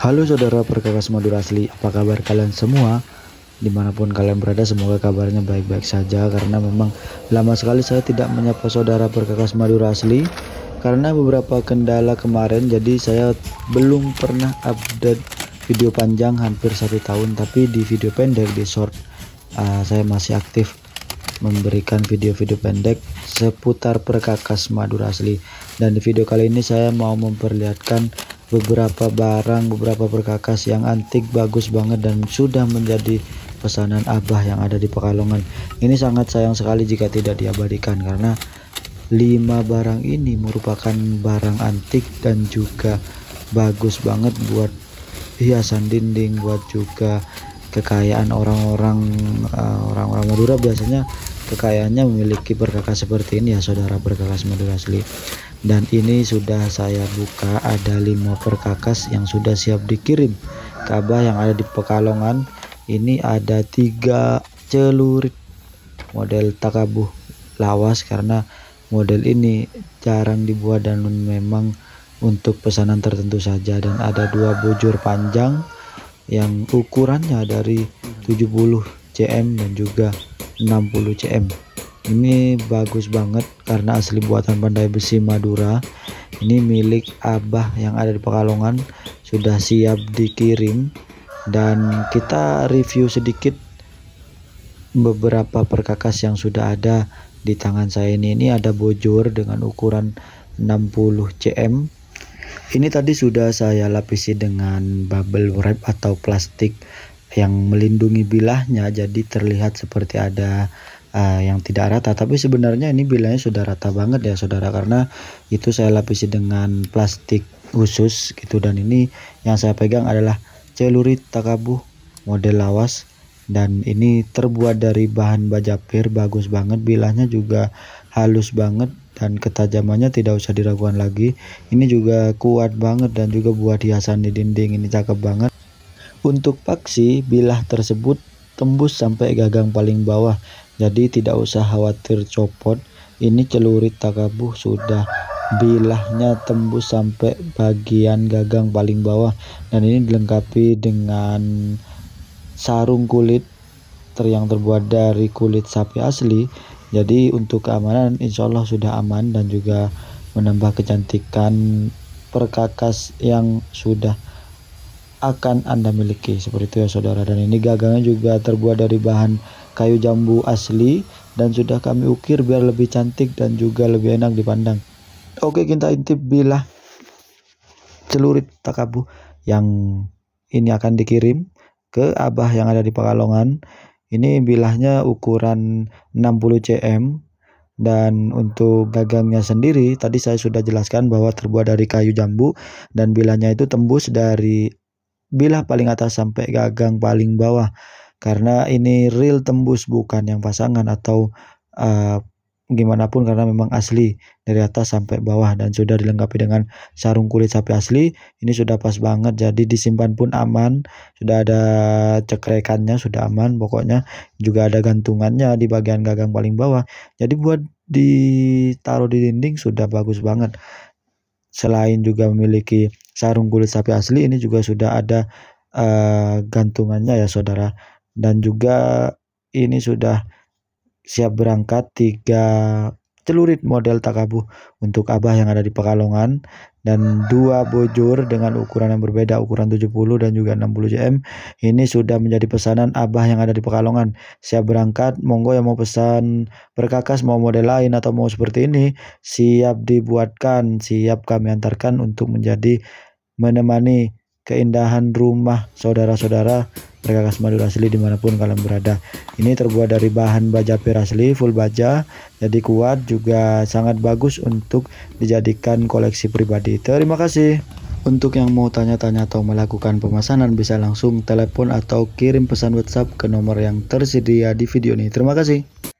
Halo saudara perkakas Madura asli, apa kabar kalian semua? Dimanapun kalian berada, semoga kabarnya baik-baik saja karena memang lama sekali saya tidak menyapa saudara perkakas Madura asli karena beberapa kendala kemarin jadi saya belum pernah update video panjang hampir satu tahun tapi di video pendek di short uh, saya masih aktif memberikan video-video pendek seputar perkakas Madura asli dan di video kali ini saya mau memperlihatkan beberapa barang beberapa perkakas yang antik bagus banget dan sudah menjadi pesanan abah yang ada di Pekalongan ini sangat sayang sekali jika tidak diabadikan karena lima barang ini merupakan barang antik dan juga bagus banget buat hiasan dinding buat juga kekayaan orang-orang eh, orang-orang Madura biasanya kekayaannya memiliki perkakas seperti ini ya saudara perkakas Madura asli dan ini sudah saya buka ada lima perkakas yang sudah siap dikirim kabah yang ada di pekalongan ini ada tiga celurit model takabuh lawas karena model ini jarang dibuat dan memang untuk pesanan tertentu saja dan ada dua bujur panjang yang ukurannya dari 70 cm dan juga 60 cm ini bagus banget karena asli buatan pandai besi Madura ini milik Abah yang ada di Pekalongan sudah siap dikirim dan kita review sedikit beberapa perkakas yang sudah ada di tangan saya ini ini ada bojor dengan ukuran 60 cm ini tadi sudah saya lapisi dengan bubble wrap atau plastik yang melindungi bilahnya jadi terlihat seperti ada uh, yang tidak rata tapi sebenarnya ini bilangnya sudah rata banget ya saudara karena itu saya lapisi dengan plastik khusus gitu dan ini yang saya pegang adalah celurit takabuh model lawas dan ini terbuat dari bahan baja pir bagus banget bilahnya juga halus banget dan ketajamannya tidak usah diragukan lagi ini juga kuat banget dan juga buat hiasan di dinding ini cakep banget untuk paksi bilah tersebut tembus sampai gagang paling bawah jadi tidak usah khawatir copot. Ini celurit takabuh sudah bilahnya tembus sampai bagian gagang paling bawah dan ini dilengkapi dengan sarung kulit yang terbuat dari kulit sapi asli. Jadi untuk keamanan insya Allah sudah aman dan juga menambah kecantikan perkakas yang sudah akan Anda miliki. Seperti itu ya saudara. Dan ini gagangnya juga terbuat dari bahan kayu jambu asli dan sudah kami ukir biar lebih cantik dan juga lebih enak dipandang. Oke kita intip bila celurit takabu yang ini akan dikirim ke abah yang ada di Pekalongan. Ini bilahnya ukuran 60 cm dan untuk gagangnya sendiri tadi saya sudah jelaskan bahwa terbuat dari kayu jambu dan bilahnya itu tembus dari bilah paling atas sampai gagang paling bawah karena ini real tembus bukan yang pasangan atau uh, gimana pun karena memang asli dari atas sampai bawah dan sudah dilengkapi dengan sarung kulit sapi asli ini sudah pas banget jadi disimpan pun aman sudah ada cekrekannya sudah aman pokoknya juga ada gantungannya di bagian gagang paling bawah jadi buat ditaruh di dinding sudah bagus banget selain juga memiliki sarung kulit sapi asli ini juga sudah ada uh, gantungannya ya saudara dan juga ini sudah siap berangkat tiga celurit model takabu untuk abah yang ada di Pekalongan dan dua bojur dengan ukuran yang berbeda ukuran 70 dan juga 60 cm ini sudah menjadi pesanan abah yang ada di Pekalongan siap berangkat monggo yang mau pesan berkakas mau model lain atau mau seperti ini siap dibuatkan siap kami antarkan untuk menjadi menemani keindahan rumah saudara-saudara harga Madura asli dimanapun kalian berada ini terbuat dari bahan baja per asli full baja jadi kuat juga sangat bagus untuk dijadikan koleksi pribadi terima kasih untuk yang mau tanya-tanya atau melakukan pemesanan bisa langsung telepon atau kirim pesan WhatsApp ke nomor yang tersedia di video ini. Terima kasih.